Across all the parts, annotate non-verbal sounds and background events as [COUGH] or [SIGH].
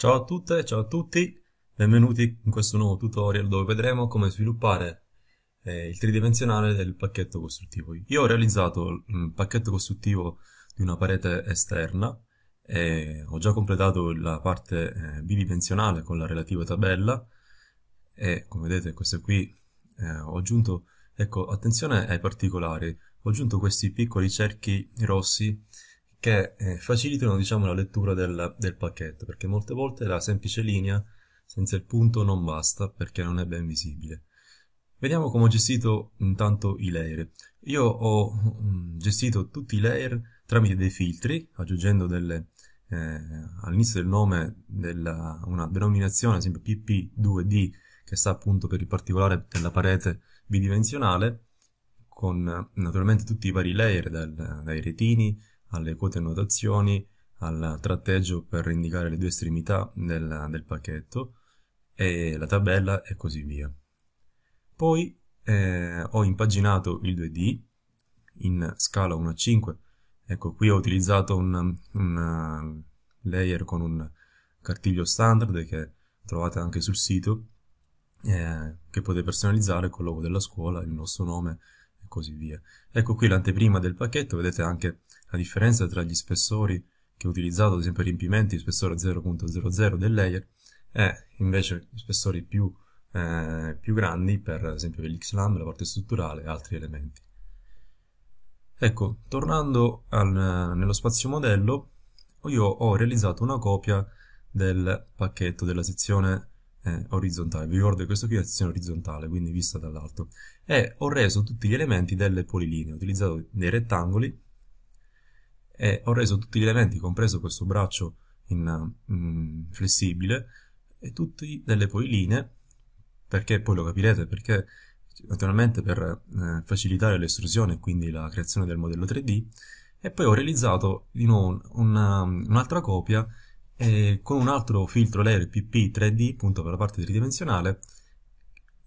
Ciao a tutte, ciao a tutti, benvenuti in questo nuovo tutorial dove vedremo come sviluppare eh, il tridimensionale del pacchetto costruttivo. Io ho realizzato il mm, pacchetto costruttivo di una parete esterna e ho già completato la parte eh, bidimensionale con la relativa tabella e come vedete queste qui eh, ho aggiunto, ecco attenzione ai particolari, ho aggiunto questi piccoli cerchi rossi che eh, facilitano diciamo, la lettura del, del, pacchetto, perché molte volte la semplice linea senza il punto non basta perché non è ben visibile. Vediamo come ho gestito intanto i layer. Io ho mm, gestito tutti i layer tramite dei filtri, aggiungendo delle, eh, all'inizio del nome della, una denominazione, ad esempio PP2D, che sta appunto per il particolare della parete bidimensionale, con naturalmente tutti i vari layer, dal, dai retini alle quote notazioni, al tratteggio per indicare le due estremità del, del pacchetto e la tabella e così via. Poi eh, ho impaginato il 2D in scala 1 a 5. Ecco, qui ho utilizzato un, un eh, layer con un cartiglio standard che trovate anche sul sito, eh, che potete personalizzare con il logo della scuola, il nostro nome e così via. Ecco qui l'anteprima del pacchetto, vedete anche la differenza tra gli spessori che ho utilizzato, ad esempio riempimenti, spessore 0.00 del layer, e invece spessori più, eh, più grandi per, esempio, per l'XLAM, la parte strutturale e altri elementi. Ecco, tornando al, nello spazio modello, io ho realizzato una copia del pacchetto della sezione eh, orizzontale. Vi ricordo che questo qui è la sezione orizzontale, quindi vista dall'alto. E ho reso tutti gli elementi delle polilinee, ho utilizzato dei rettangoli e ho reso tutti gli elementi, compreso questo braccio in, in mm, flessibile, e tutti delle poi linee, perché poi lo capirete, perché naturalmente per eh, facilitare l'estrusione e quindi la creazione del modello 3D, e poi ho realizzato di nuovo una, mm, un'altra copia eh, con un altro filtro layer PP3D, appunto per la parte tridimensionale,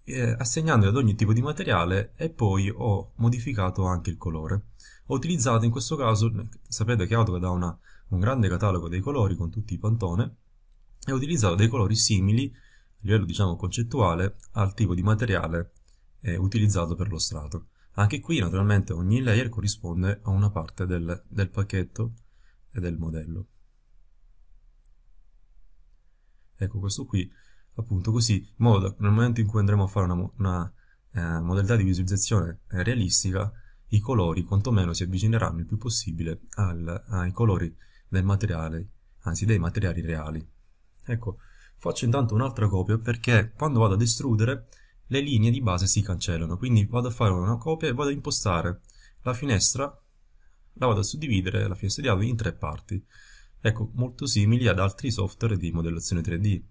eh, assegnandolo ad ogni tipo di materiale e poi ho modificato anche il colore ho utilizzato in questo caso, sapete che AutoCAD ha una, un grande catalogo dei colori con tutti i pantone, e ho utilizzato dei colori simili, a livello diciamo concettuale, al tipo di materiale eh, utilizzato per lo strato. Anche qui naturalmente ogni layer corrisponde a una parte del, del pacchetto e del modello. Ecco questo qui, appunto così, in modo da, nel momento in cui andremo a fare una, una eh, modalità di visualizzazione eh, realistica, i colori quantomeno si avvicineranno il più possibile al, ai colori del materiale, anzi dei materiali reali. Ecco, faccio intanto un'altra copia perché quando vado ad estrudere le linee di base si cancellano, quindi vado a fare una copia e vado a impostare la finestra, la vado a suddividere, la finestra di Adobe, in tre parti. Ecco, molto simili ad altri software di modellazione 3D.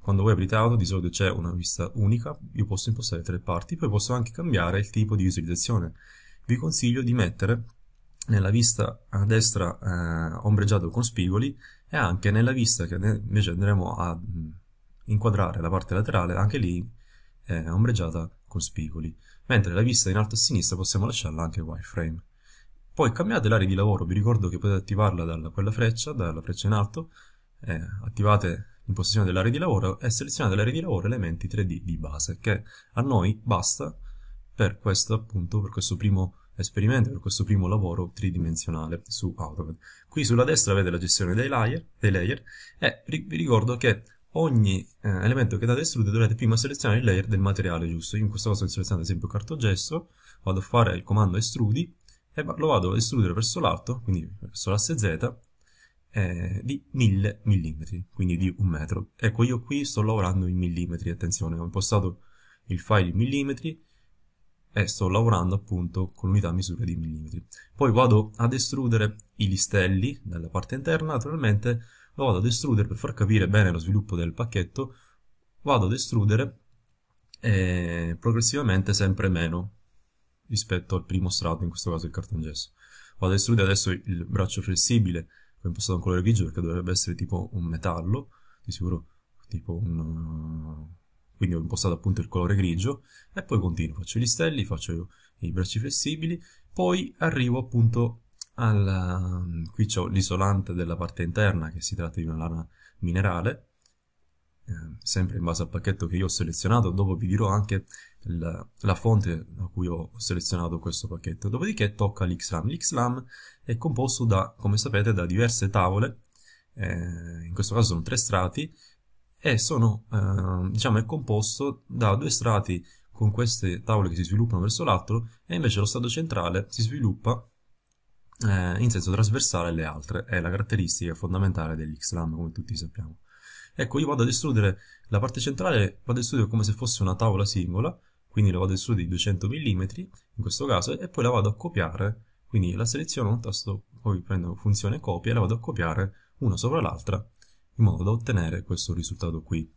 Quando voi aprite Auto di solito c'è una vista unica, io posso impostare tre parti, poi posso anche cambiare il tipo di visualizzazione vi consiglio di mettere nella vista a destra eh, ombreggiato con spigoli e anche nella vista che invece andremo a mm, inquadrare la parte laterale, anche lì eh, ombreggiata con spigoli, mentre la vista in alto a sinistra possiamo lasciarla anche wireframe. Poi cambiate l'area di lavoro, vi ricordo che potete attivarla da quella freccia, dalla freccia in alto, eh, attivate l'impostazione dell'area di lavoro e selezionate l'area di lavoro elementi 3D di base, che a noi basta per questo appunto, per questo primo esperimento, per questo primo lavoro tridimensionale su AutoCAD. Qui sulla destra avete la gestione dei layer, dei layer e vi ricordo che ogni eh, elemento che date estrude dovrete prima selezionare il layer del materiale giusto. Io in questo caso ho selezionato ad esempio cartogesso, vado a fare il comando estrudi e lo vado a estrudere verso l'alto, quindi verso l'asse Z, eh, di 1000 mm, quindi di un metro. Ecco, io qui sto lavorando in millimetri, attenzione, ho impostato il file in millimetri e sto lavorando appunto con l'unità misura di millimetri. Poi vado ad estrudere i listelli dalla parte interna, naturalmente lo vado ad estrudere per far capire bene lo sviluppo del pacchetto, vado ad estrudere eh, progressivamente sempre meno rispetto al primo strato, in questo caso il cartongesso. Vado ad estrudere adesso il braccio flessibile, che ho impostato un colore grigio perché dovrebbe essere tipo un metallo, di sicuro tipo un quindi ho impostato appunto il colore grigio e poi continuo, faccio gli stelli, faccio i bracci flessibili, poi arrivo appunto alla... qui ho l'isolante della parte interna che si tratta di una lana minerale, eh, sempre in base al pacchetto che io ho selezionato, dopo vi dirò anche la, la fonte a cui ho selezionato questo pacchetto, dopodiché tocca l'XLAM. L'XLAM è composto da, come sapete, da diverse tavole, eh, in questo caso sono tre strati, e sono, eh, diciamo, è composto da due strati con queste tavole che si sviluppano verso l'altro e invece lo strato centrale si sviluppa eh, in senso trasversale alle altre, è la caratteristica fondamentale dell'Xlam come tutti sappiamo. Ecco, io vado ad escludere la parte centrale, vado ad escludere come se fosse una tavola singola, quindi la vado ad escludere di 200 mm in questo caso e poi la vado a copiare, quindi la seleziono un tasto, poi prendo funzione copia e la vado a copiare una sopra l'altra in modo da ottenere questo risultato qui.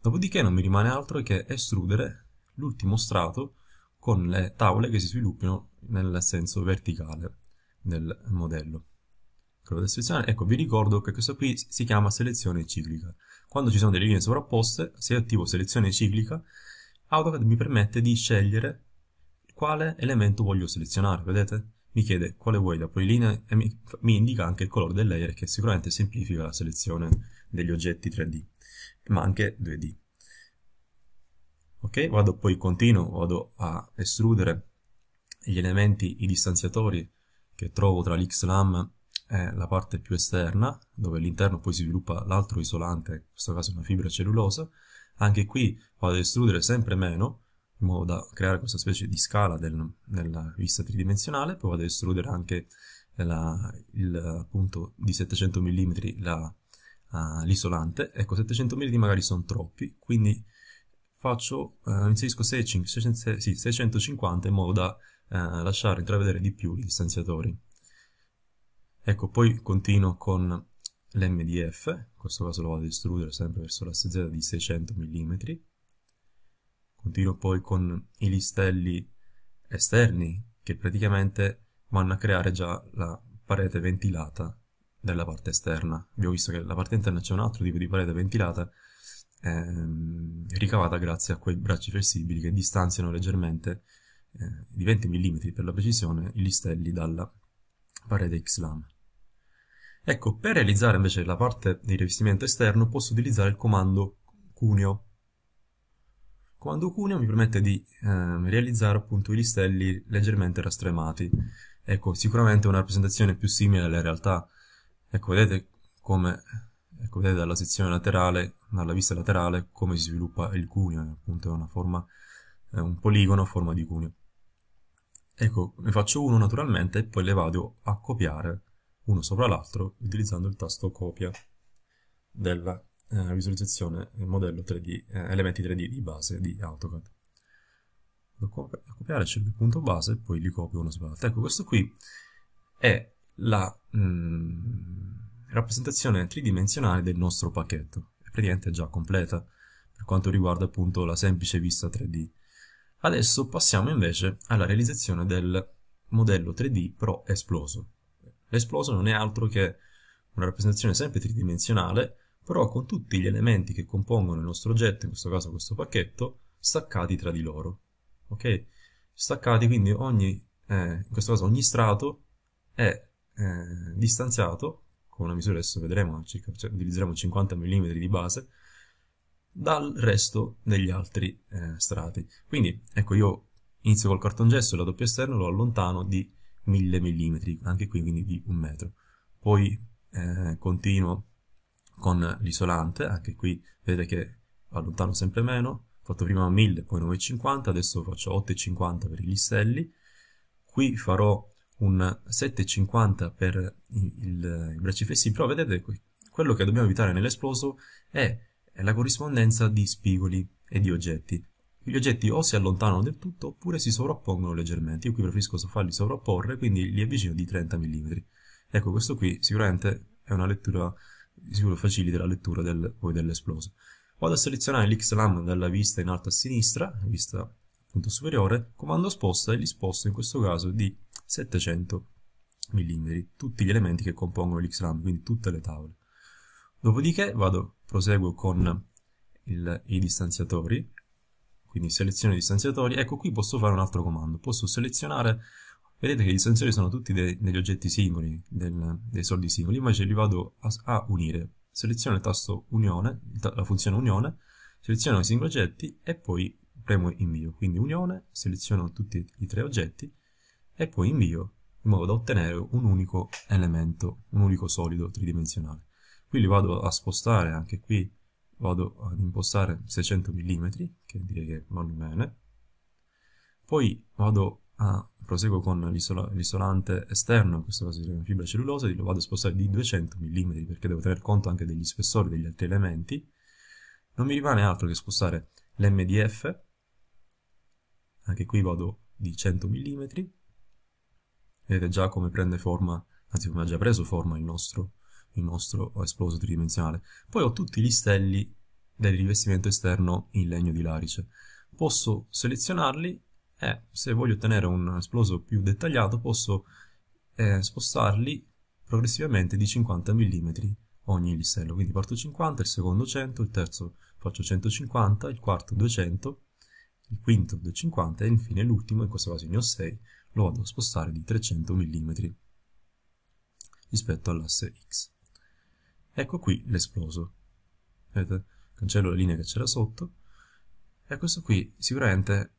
Dopodiché non mi rimane altro che estrudere l'ultimo strato con le tavole che si sviluppino nel senso verticale del modello. Ecco, vi ricordo che questo qui si chiama selezione ciclica. Quando ci sono delle linee sovrapposte, se attivo selezione ciclica, AutoCAD mi permette di scegliere quale elemento voglio selezionare, vedete? mi chiede quale vuoi da polilina e mi, mi indica anche il colore del layer che sicuramente semplifica la selezione degli oggetti 3D, ma anche 2D. Ok, vado poi continuo, vado a estrudere gli elementi, i distanziatori che trovo tra l'XLAM e la parte più esterna, dove all'interno poi si sviluppa l'altro isolante, in questo caso una fibra cellulosa. Anche qui vado a estrudere sempre meno, in modo da creare questa specie di scala del, nella vista tridimensionale, poi vado ad estrudere anche la, il, appunto di 700 mm la, uh, l'isolante, ecco 700 mm magari sono troppi, quindi faccio, uh, inserisco 6, sì, 650 in modo da uh, lasciare intravedere di più i distanziatori. Ecco, poi continuo con l'MDF, in questo caso lo vado ad estrudere sempre verso l'asse Z di 600 mm, Continuo poi con i listelli esterni che praticamente vanno a creare già la parete ventilata della parte esterna. Abbiamo visto che la parte interna c'è un altro tipo di parete ventilata ehm, ricavata grazie a quei bracci flessibili che distanziano leggermente eh, di 20 mm per la precisione i listelli dalla parete XLAM. Ecco, per realizzare invece la parte di rivestimento esterno posso utilizzare il comando cuneo Comando cuneo mi permette di eh, realizzare appunto i listelli leggermente rastremati. Ecco, sicuramente una rappresentazione più simile alla realtà. Ecco, vedete come, ecco, vedete dalla sezione laterale, dalla vista laterale, come si sviluppa il cuneo, appunto è una forma, è un poligono a forma di cuneo. Ecco, ne faccio uno naturalmente e poi le vado a copiare uno sopra l'altro utilizzando il tasto copia del eh, visualizzazione in modello 3D, eh, elementi 3D di base di AutoCAD. Vado a copiare c'è il punto base, poi li copio uno sopra l'altro. Ecco, questo qui è la mh, mm, rappresentazione tridimensionale del nostro pacchetto. È praticamente già completa per quanto riguarda appunto la semplice vista 3D. Adesso passiamo invece alla realizzazione del modello 3D Pro esploso. L'esploso non è altro che una rappresentazione sempre tridimensionale però con tutti gli elementi che compongono il nostro oggetto, in questo caso questo pacchetto, staccati tra di loro. Ok? Staccati quindi ogni, eh, in questo caso ogni strato è eh, distanziato, con una misura adesso vedremo, circa, cioè, utilizzeremo 50 mm di base, dal resto degli altri eh, strati. Quindi, ecco, io inizio col cartongesso e la doppia esterna lo allontano di 1000 mm, anche qui quindi di un metro. Poi eh, continuo con l'isolante, anche qui vedete che allontano sempre meno, ho fatto prima 1000, poi 950, adesso faccio 850 per i listelli, qui farò un 750 per il, il, i bracci fessi, però vedete qui, quello che dobbiamo evitare nell'esploso è, è la corrispondenza di spigoli e di oggetti. Gli oggetti o si allontanano del tutto oppure si sovrappongono leggermente. Io qui preferisco farli sovrapporre, quindi li avvicino di 30 mm. Ecco, questo qui sicuramente è una lettura sicuro facilita la lettura del, poi dell'esploso. Vado a selezionare l'XLAM dalla vista in alto a sinistra, vista appunto superiore, comando sposta e li sposto in questo caso di 700 mm, tutti gli elementi che compongono l'XLAM, quindi tutte le tavole. Dopodiché vado, proseguo con il, i distanziatori, quindi seleziono i distanziatori, ecco qui posso fare un altro comando, posso selezionare vedete che i sensori sono tutti de degli oggetti singoli, del, dei soldi singoli, invece li vado a, a unire. Seleziono il tasto unione, la funzione unione, seleziono i singoli oggetti e poi premo invio. Quindi unione, seleziono tutti i tre oggetti e poi invio in modo da ottenere un unico elemento, un unico solido tridimensionale. Qui li vado a spostare anche qui, vado ad impostare 600 mm, che direi che va bene. Poi vado a, ah, proseguo con l'isola, l'isolante esterno, in questo caso di fibra cellulosa, lo vado a spostare di 200 mm perché devo tener conto anche degli spessori degli altri elementi, non mi rimane altro che spostare l'MDF, anche qui vado di 100 mm, vedete già come prende forma, anzi come ha già preso forma il nostro, il nostro esploso tridimensionale. Poi ho tutti gli stelli del rivestimento esterno in legno di larice. Posso selezionarli e eh, se voglio ottenere un esploso più dettagliato posso eh, spostarli progressivamente di 50 mm ogni listello, quindi parto 50, il secondo 100, il terzo faccio 150, il quarto 200, il quinto 250 e infine l'ultimo, in questo caso ne ho 6, lo vado a spostare di 300 mm rispetto all'asse X. Ecco qui l'esploso. Vedete? Cancello la linea che c'era sotto e questo qui sicuramente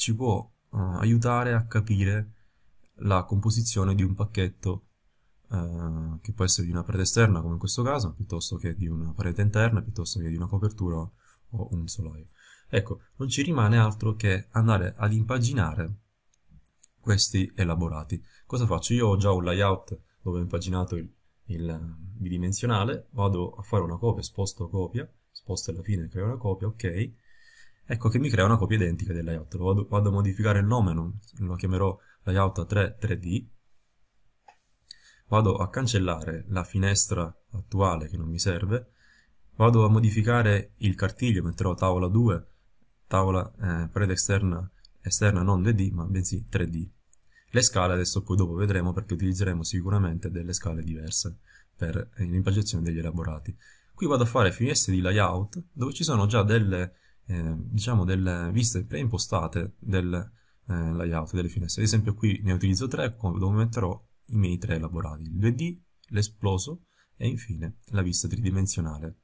ci può uh, aiutare a capire la composizione di un pacchetto uh, che può essere di una parete esterna, come in questo caso, piuttosto che di una parete interna, piuttosto che di una copertura o un solaio. Ecco, non ci rimane altro che andare ad impaginare questi elaborati. Cosa faccio? Io ho già un layout dove ho impaginato il, il eh, bidimensionale, vado a fare una copia, sposto copia, sposto alla fine creo una copia, ok, ecco che mi crea una copia identica del layout. Vado, vado a modificare il nome, non, lo chiamerò layout 3 3D. Vado a cancellare la finestra attuale che non mi serve. Vado a modificare il cartiglio, metterò tavola 2, tavola eh, parete esterna, esterna non 2D ma bensì 3D. Le scale adesso poi dopo vedremo perché utilizzeremo sicuramente delle scale diverse per eh, l'impaginazione degli elaborati. Qui vado a fare finestre di layout dove ci sono già delle eh, diciamo, delle viste preimpostate del eh, layout delle finestre. Ad esempio qui ne utilizzo tre, dove metterò i miei tre elaborati, il 2D, l'esploso e infine la vista tridimensionale.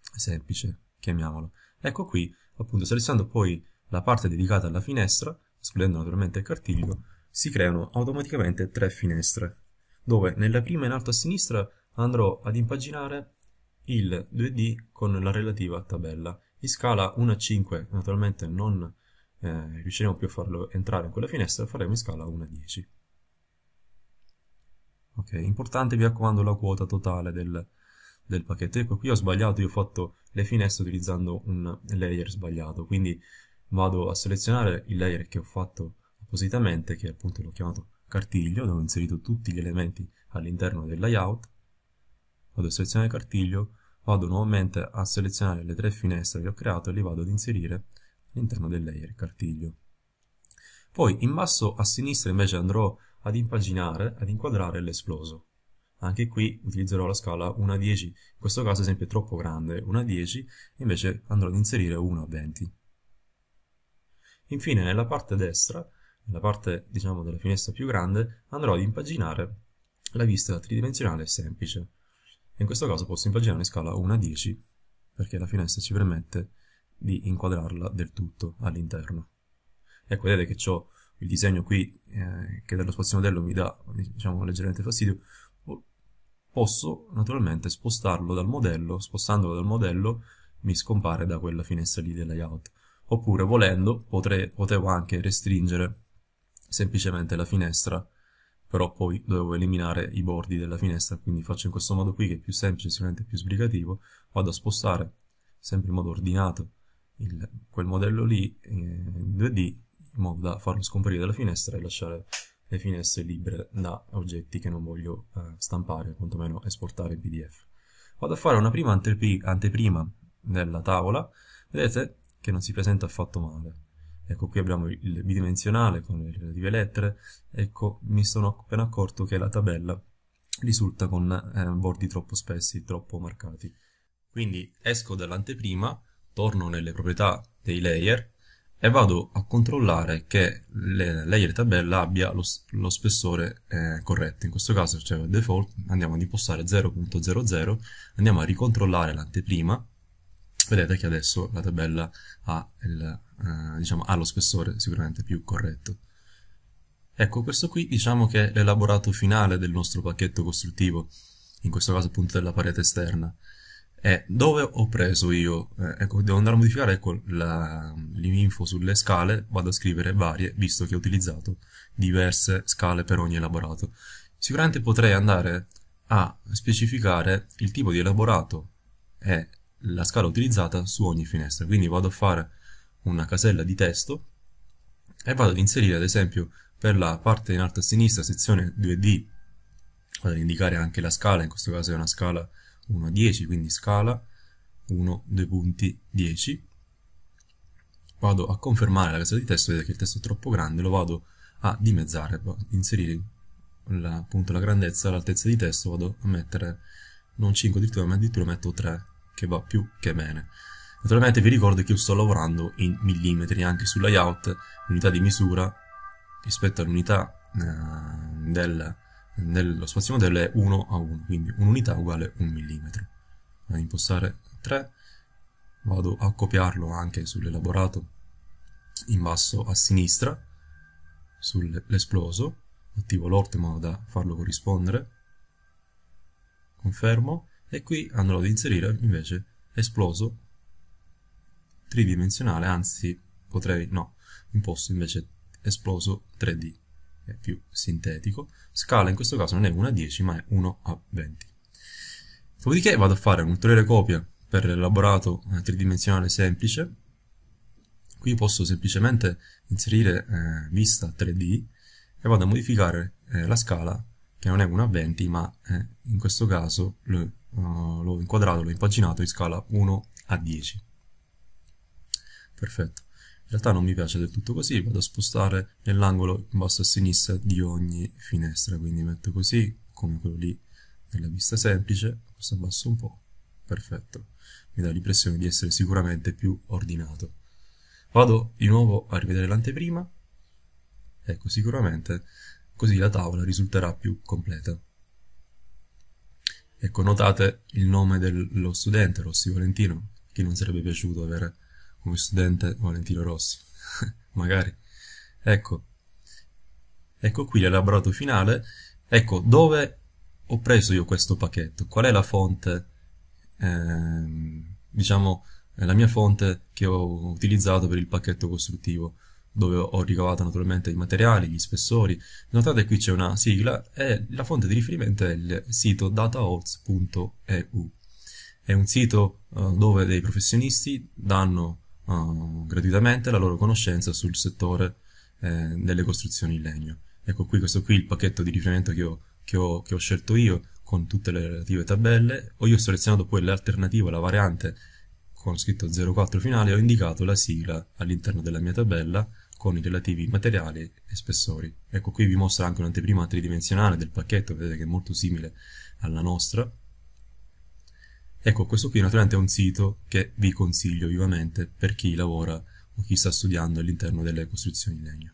Semplice, chiamiamolo. Ecco qui, appunto, selezionando poi la parte dedicata alla finestra, escludendo naturalmente il cartiglio, si creano automaticamente tre finestre, dove nella prima in alto a sinistra andrò ad impaginare il 2D con la relativa tabella in scala 1 a 5 naturalmente non eh, riusciremo più a farlo entrare in quella finestra, faremo in scala 1 a 10. Ok, importante vi raccomando la quota totale del, del pacchetto. Ecco, qui ho sbagliato, io ho fatto le finestre utilizzando un layer sbagliato, quindi vado a selezionare il layer che ho fatto appositamente, che appunto l'ho chiamato cartiglio, dove ho inserito tutti gli elementi all'interno del layout, vado a selezionare cartiglio, vado nuovamente a selezionare le tre finestre che ho creato e li vado ad inserire all'interno del layer cartiglio. Poi in basso a sinistra invece andrò ad impaginare, ad inquadrare l'esploso. Anche qui utilizzerò la scala 1 a 10, in questo caso esempio è troppo grande, 1 a 10, invece andrò ad inserire 1 a 20. Infine nella parte destra, nella parte diciamo della finestra più grande, andrò ad impaginare la vista tridimensionale semplice in questo caso posso impaginare una scala 1 a 10 perché la finestra ci permette di inquadrarla del tutto all'interno. Ecco, vedete che ho il disegno qui eh, che dallo spazio modello mi dà diciamo, leggermente fastidio, posso naturalmente spostarlo dal modello, spostandolo dal modello mi scompare da quella finestra lì del layout. Oppure volendo potrei, potevo anche restringere semplicemente la finestra però poi dovevo eliminare i bordi della finestra, quindi faccio in questo modo qui che è più semplice, sicuramente più sbrigativo, vado a spostare sempre in modo ordinato il, quel modello lì eh, in 2D in modo da farlo scomparire dalla finestra e lasciare le finestre libere da oggetti che non voglio eh, stampare, quantomeno esportare in PDF. Vado a fare una prima anteprima della tavola, vedete che non si presenta affatto male. Ecco, qui abbiamo il bidimensionale con le relative lettere. Ecco, mi sono appena accorto che la tabella risulta con eh, bordi troppo spessi, troppo marcati. Quindi esco dall'anteprima, torno nelle proprietà dei layer e vado a controllare che il layer tabella abbia lo, lo spessore eh, corretto. In questo caso c'è cioè, default, andiamo ad impostare 0.00, andiamo a ricontrollare l'anteprima vedete che adesso la tabella ha, il, eh, diciamo, ha lo spessore sicuramente più corretto. Ecco, questo qui diciamo che è l'elaborato finale del nostro pacchetto costruttivo, in questo caso appunto della parete esterna. E dove ho preso io? Eh, ecco, devo andare a modificare ecco, l'info sulle scale, vado a scrivere varie, visto che ho utilizzato diverse scale per ogni elaborato. Sicuramente potrei andare a specificare il tipo di elaborato e la scala utilizzata su ogni finestra. Quindi vado a fare una casella di testo e vado ad inserire ad esempio per la parte in alto a sinistra sezione 2D vado ad indicare anche la scala, in questo caso è una scala 1 a 10, quindi scala 1, 2 punti, 10 vado a confermare la casella di testo, vedete che il testo è troppo grande, lo vado a dimezzare, vado inserire la, appunto la grandezza, l'altezza di testo, vado a mettere non 5 addirittura, ma addirittura metto 3 che va più che bene. Naturalmente vi ricordo che io sto lavorando in millimetri anche sul layout, l'unità di misura rispetto all'unità eh, del, dello spazio modello è 1 a 1, quindi un'unità uguale 1 mm. Vado a impostare 3, vado a copiarlo anche sull'elaborato in basso a sinistra, sull'esploso, attivo l'ort in modo da farlo corrispondere, confermo, e qui andrò ad inserire invece esploso tridimensionale, anzi potrei, no, imposto invece esploso 3D, è più sintetico, scala in questo caso non è 1 a 10 ma è 1 a 20. Dopodiché vado a fare un'ulteriore copia per l'elaborato eh, tridimensionale semplice, qui posso semplicemente inserire eh, vista 3D e vado a modificare eh, la scala che non è 1 a 20 ma eh, in questo caso le eh, l'ho inquadrato, l'ho impaginato in scala 1 a 10. Perfetto. In realtà non mi piace del tutto così, vado a spostare nell'angolo in basso a sinistra di ogni finestra, quindi metto così, come quello lì nella vista semplice, questo abbasso un po', perfetto, mi dà l'impressione di essere sicuramente più ordinato. Vado di nuovo a rivedere l'anteprima, ecco sicuramente così la tavola risulterà più completa. Ecco, notate il nome dello studente, Rossi Valentino. Chi non sarebbe piaciuto avere come studente Valentino Rossi? [LAUGHS] Magari. Ecco. Ecco qui l'elaborato finale. Ecco, dove ho preso io questo pacchetto? Qual è la fonte, eh, diciamo, la mia fonte che ho utilizzato per il pacchetto costruttivo? dove ho ricavato naturalmente i materiali, gli spessori. Notate qui c'è una sigla e la fonte di riferimento è il sito dataoz.eu. È un sito uh, dove dei professionisti danno uh, gratuitamente la loro conoscenza sul settore eh, delle costruzioni in legno. Ecco qui, questo qui è il pacchetto di riferimento che ho, che ho, che ho scelto io con tutte le relative tabelle. Ho io selezionato poi l'alternativa, la variante con scritto 04 finale, ho indicato la sigla all'interno della mia tabella con i relativi materiali e spessori. Ecco, qui vi mostro anche un'anteprima tridimensionale del pacchetto, vedete che è molto simile alla nostra. Ecco, questo qui naturalmente è un sito che vi consiglio vivamente per chi lavora o chi sta studiando all'interno delle costruzioni in legno.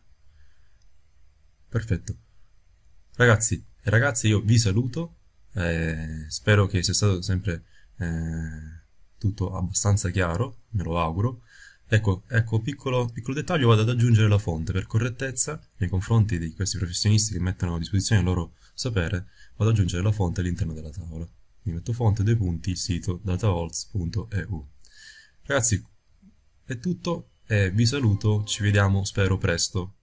Perfetto. Ragazzi e ragazze, io vi saluto, eh, spero che sia stato sempre eh, tutto abbastanza chiaro, me lo auguro. Ecco, ecco piccolo, piccolo, dettaglio, vado ad aggiungere la fonte per correttezza nei confronti di questi professionisti che mettono a disposizione il loro sapere, vado ad aggiungere la fonte all'interno della tavola. Mi metto fonte dei punti sito dataholz.eu. Ragazzi, è tutto e vi saluto, ci vediamo spero presto.